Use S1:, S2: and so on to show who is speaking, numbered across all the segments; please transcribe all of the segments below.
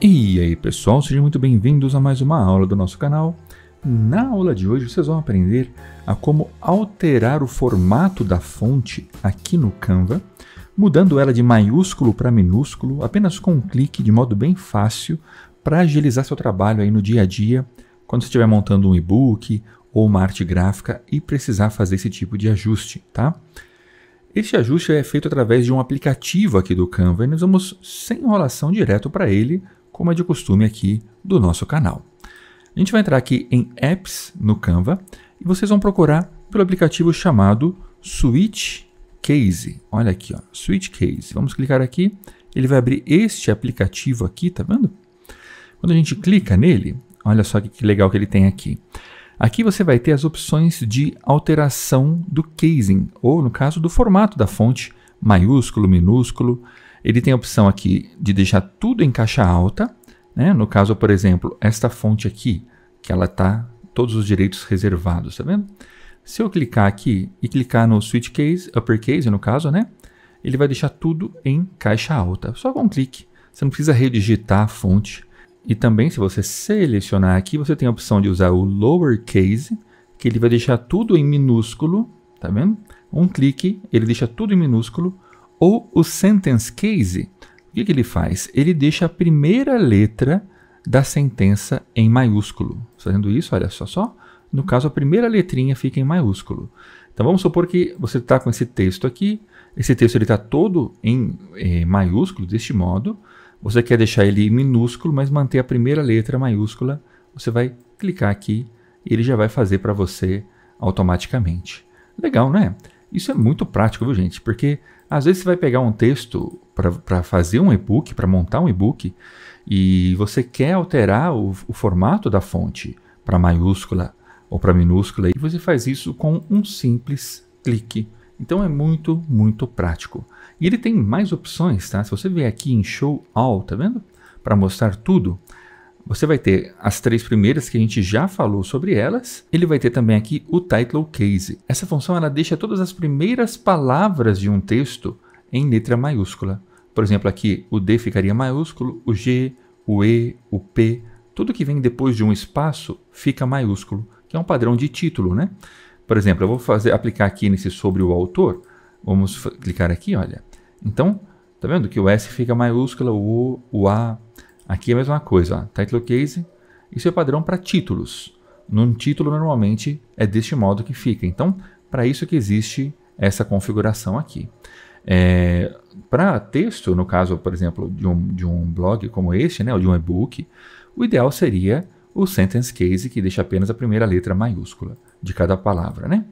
S1: E aí pessoal, sejam muito bem-vindos a mais uma aula do nosso canal. Na aula de hoje vocês vão aprender a como alterar o formato da fonte aqui no Canva, mudando ela de maiúsculo para minúsculo, apenas com um clique de modo bem fácil para agilizar seu trabalho aí no dia a dia, quando você estiver montando um e-book ou uma arte gráfica e precisar fazer esse tipo de ajuste, tá? Este ajuste é feito através de um aplicativo aqui do Canva e nós vamos sem enrolação direto para ele como é de costume aqui do nosso canal. A gente vai entrar aqui em Apps no Canva e vocês vão procurar pelo aplicativo chamado Switch Case. Olha aqui, ó, Switch Case. Vamos clicar aqui, ele vai abrir este aplicativo aqui, tá vendo? Quando a gente clica nele, olha só que, que legal que ele tem aqui. Aqui você vai ter as opções de alteração do casing, ou no caso do formato da fonte, maiúsculo, minúsculo, ele tem a opção aqui de deixar tudo em caixa alta, né? No caso, por exemplo, esta fonte aqui, que ela tá todos os direitos reservados, tá vendo? Se eu clicar aqui e clicar no switch case, uppercase no caso, né? Ele vai deixar tudo em caixa alta, só com um clique. Você não precisa redigitar a fonte. E também, se você selecionar aqui, você tem a opção de usar o lowercase, que ele vai deixar tudo em minúsculo, tá vendo? Um clique, ele deixa tudo em minúsculo ou o sentence case, o que, que ele faz? Ele deixa a primeira letra da sentença em maiúsculo. Fazendo isso, olha só, só. No caso, a primeira letrinha fica em maiúsculo. Então vamos supor que você está com esse texto aqui. Esse texto está todo em eh, maiúsculo, deste modo. Você quer deixar ele em minúsculo, mas manter a primeira letra maiúscula. Você vai clicar aqui e ele já vai fazer para você automaticamente. Legal, não é? Isso é muito prático, viu, gente? Porque às vezes você vai pegar um texto para fazer um e-book, para montar um e-book, e você quer alterar o, o formato da fonte para maiúscula ou para minúscula, e você faz isso com um simples clique. Então é muito, muito prático. E ele tem mais opções, tá? Se você vier aqui em Show All, tá vendo? Para mostrar tudo, você vai ter as três primeiras que a gente já falou sobre elas. Ele vai ter também aqui o title case. Essa função ela deixa todas as primeiras palavras de um texto em letra maiúscula. Por exemplo, aqui o D ficaria maiúsculo, o G, o E, o P, tudo que vem depois de um espaço fica maiúsculo, que é um padrão de título, né? Por exemplo, eu vou fazer aplicar aqui nesse sobre o autor. Vamos clicar aqui, olha. Então, tá vendo que o S fica maiúscula, o O, o A, Aqui é a mesma coisa, ó. title case, isso é padrão para títulos. Num título, normalmente, é deste modo que fica. Então, para isso que existe essa configuração aqui. É, para texto, no caso, por exemplo, de um, de um blog como este, né, ou de um e-book, o ideal seria o sentence case, que deixa apenas a primeira letra maiúscula de cada palavra. Né?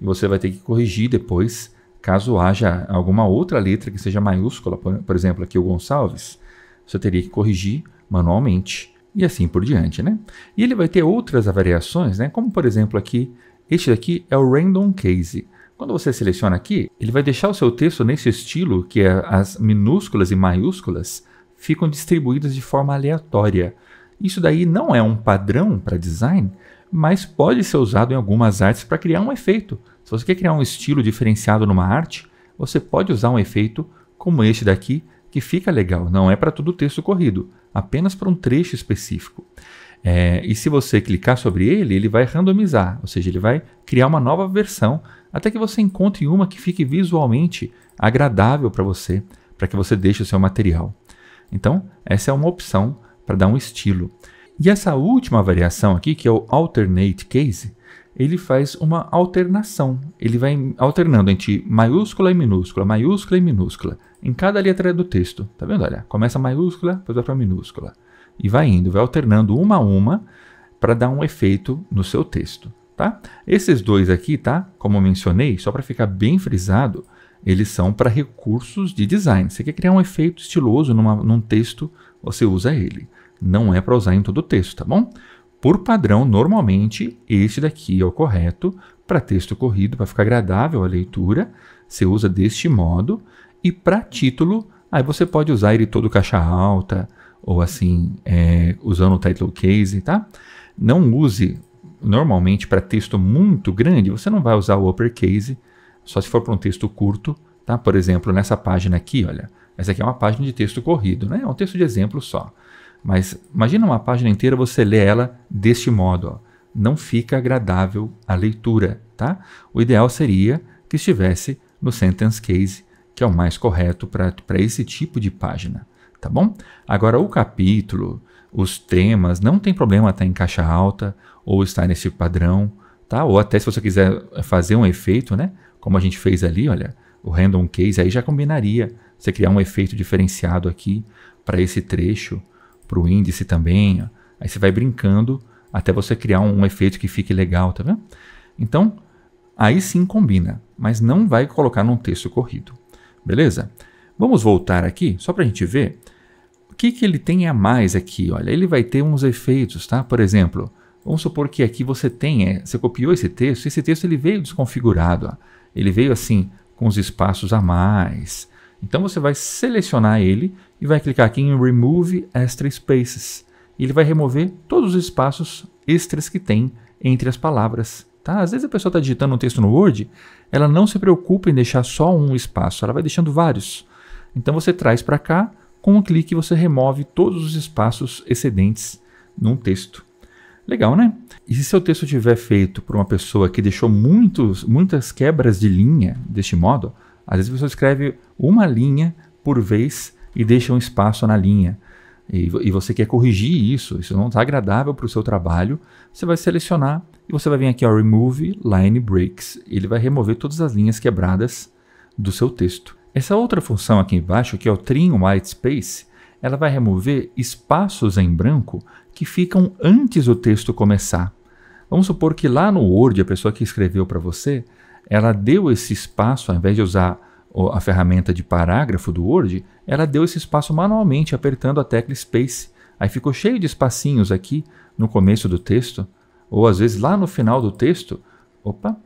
S1: E você vai ter que corrigir depois, caso haja alguma outra letra que seja maiúscula, por, por exemplo, aqui o Gonçalves, você teria que corrigir manualmente e assim por diante, né? E ele vai ter outras variações, né? Como por exemplo aqui, este daqui é o random case. Quando você seleciona aqui, ele vai deixar o seu texto nesse estilo que é as minúsculas e maiúsculas ficam distribuídas de forma aleatória. Isso daí não é um padrão para design, mas pode ser usado em algumas artes para criar um efeito. Se você quer criar um estilo diferenciado numa arte, você pode usar um efeito como este daqui, que fica legal, não é para todo o texto corrido, apenas para um trecho específico. É, e se você clicar sobre ele, ele vai randomizar, ou seja, ele vai criar uma nova versão até que você encontre uma que fique visualmente agradável para você, para que você deixe o seu material. Então, essa é uma opção para dar um estilo. E essa última variação aqui, que é o alternate case, ele faz uma alternação. Ele vai alternando entre maiúscula e minúscula, maiúscula e minúscula em cada letra do texto. Tá vendo? Olha, começa maiúscula, depois vai para minúscula. E vai indo, vai alternando uma a uma para dar um efeito no seu texto. Tá? Esses dois aqui, tá? Como eu mencionei, só para ficar bem frisado, eles são para recursos de design. Você quer criar um efeito estiloso numa, num texto, você usa ele. Não é para usar em todo o texto, tá bom? Por padrão, normalmente, este daqui é o correto para texto corrido, para ficar agradável a leitura. Você usa deste modo. E para título, aí você pode usar ele todo caixa alta, ou assim, é, usando o title case, tá? Não use, normalmente, para texto muito grande, você não vai usar o uppercase, só se for para um texto curto, tá? Por exemplo, nessa página aqui, olha, essa aqui é uma página de texto corrido, né? É um texto de exemplo só. Mas imagina uma página inteira, você lê ela deste modo, ó. Não fica agradável a leitura, tá? O ideal seria que estivesse no sentence case, que é o mais correto para esse tipo de página, tá bom? Agora, o capítulo, os temas, não tem problema estar tá em caixa alta ou estar nesse padrão, tá? Ou até se você quiser eh, fazer um efeito, né? Como a gente fez ali, olha, o random case, aí já combinaria você criar um efeito diferenciado aqui para esse trecho, para o índice também, ó. aí você vai brincando até você criar um, um efeito que fique legal, tá vendo? Então, aí sim combina, mas não vai colocar num texto corrido beleza? Vamos voltar aqui, só para a gente ver o que, que ele tem a mais aqui. Olha, ele vai ter uns efeitos, tá? Por exemplo, vamos supor que aqui você tem, é, você copiou esse texto, esse texto ele veio desconfigurado, ó. ele veio assim, com os espaços a mais. Então você vai selecionar ele e vai clicar aqui em Remove Extra Spaces. Ele vai remover todos os espaços extras que tem entre as palavras. Tá? Às vezes a pessoa está digitando um texto no Word, ela não se preocupa em deixar só um espaço, ela vai deixando vários. Então você traz para cá, com um clique você remove todos os espaços excedentes num texto. Legal, né? E se seu texto tiver feito por uma pessoa que deixou muitos, muitas quebras de linha deste modo, às vezes a pessoa escreve uma linha por vez e deixa um espaço na linha e, e você quer corrigir isso, isso não está agradável para o seu trabalho, você vai selecionar e você vai vir aqui ao Remove Line Breaks. Ele vai remover todas as linhas quebradas do seu texto. Essa outra função aqui embaixo, que é o Trim White Space, ela vai remover espaços em branco que ficam antes do texto começar. Vamos supor que lá no Word, a pessoa que escreveu para você, ela deu esse espaço, ao invés de usar a ferramenta de parágrafo do Word, ela deu esse espaço manualmente apertando a tecla Space. Aí ficou cheio de espacinhos aqui no começo do texto, ou às vezes lá no final do texto. Opa!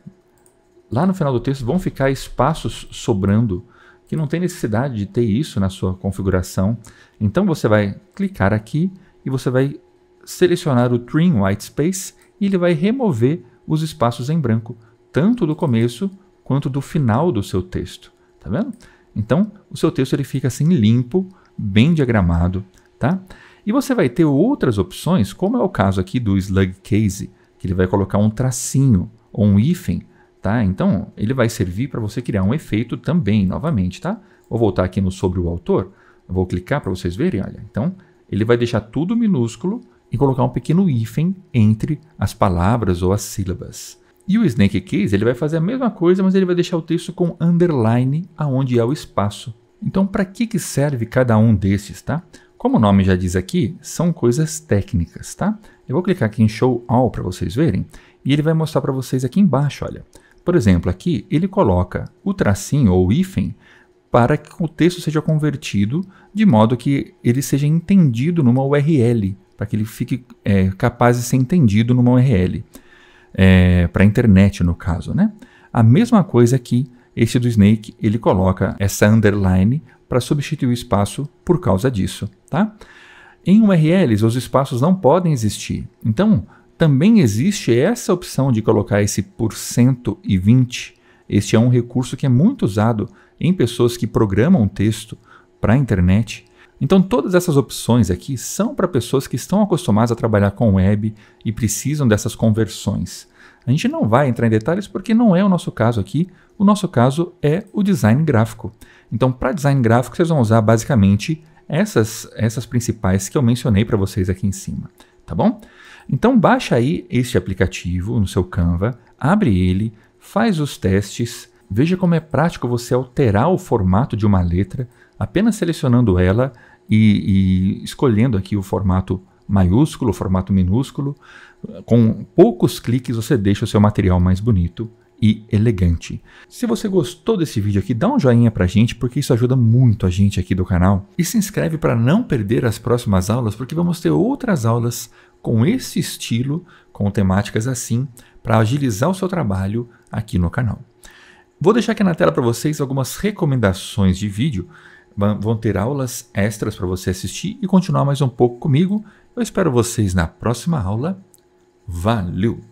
S1: Lá no final do texto vão ficar espaços sobrando, que não tem necessidade de ter isso na sua configuração. Então você vai clicar aqui e você vai selecionar o Trim White Space e ele vai remover os espaços em branco, tanto do começo quanto do final do seu texto tá vendo? Então, o seu texto ele fica assim limpo, bem diagramado, tá? E você vai ter outras opções, como é o caso aqui do slug case, que ele vai colocar um tracinho ou um hífen, tá? Então, ele vai servir para você criar um efeito também, novamente, tá? Vou voltar aqui no sobre o autor, vou clicar para vocês verem, olha. Então, ele vai deixar tudo minúsculo e colocar um pequeno hífen entre as palavras ou as sílabas. E o Snake Case ele vai fazer a mesma coisa, mas ele vai deixar o texto com underline aonde é o espaço. Então, para que, que serve cada um desses, tá? Como o nome já diz aqui, são coisas técnicas, tá? Eu vou clicar aqui em Show All para vocês verem, e ele vai mostrar para vocês aqui embaixo, olha. Por exemplo, aqui ele coloca o tracinho ou hífen para que o texto seja convertido de modo que ele seja entendido numa URL, para que ele fique é, capaz de ser entendido numa URL é, para a internet, no caso. Né? A mesma coisa aqui, esse do Snake, ele coloca essa underline para substituir o espaço por causa disso. Tá? Em URLs, os espaços não podem existir. Então, também existe essa opção de colocar esse por cento e vinte. Este é um recurso que é muito usado em pessoas que programam texto para a internet então, todas essas opções aqui são para pessoas que estão acostumadas a trabalhar com web e precisam dessas conversões. A gente não vai entrar em detalhes porque não é o nosso caso aqui, o nosso caso é o design gráfico. Então, para design gráfico, vocês vão usar basicamente essas, essas principais que eu mencionei para vocês aqui em cima, tá bom? Então, baixa aí este aplicativo no seu Canva, abre ele, faz os testes, veja como é prático você alterar o formato de uma letra apenas selecionando ela e, e escolhendo aqui o formato maiúsculo, o formato minúsculo, com poucos cliques você deixa o seu material mais bonito e elegante. Se você gostou desse vídeo aqui, dá um joinha pra gente, porque isso ajuda muito a gente aqui do canal. E se inscreve para não perder as próximas aulas, porque vamos ter outras aulas com esse estilo, com temáticas assim, para agilizar o seu trabalho aqui no canal. Vou deixar aqui na tela para vocês algumas recomendações de vídeo vão ter aulas extras para você assistir e continuar mais um pouco comigo. Eu espero vocês na próxima aula. Valeu!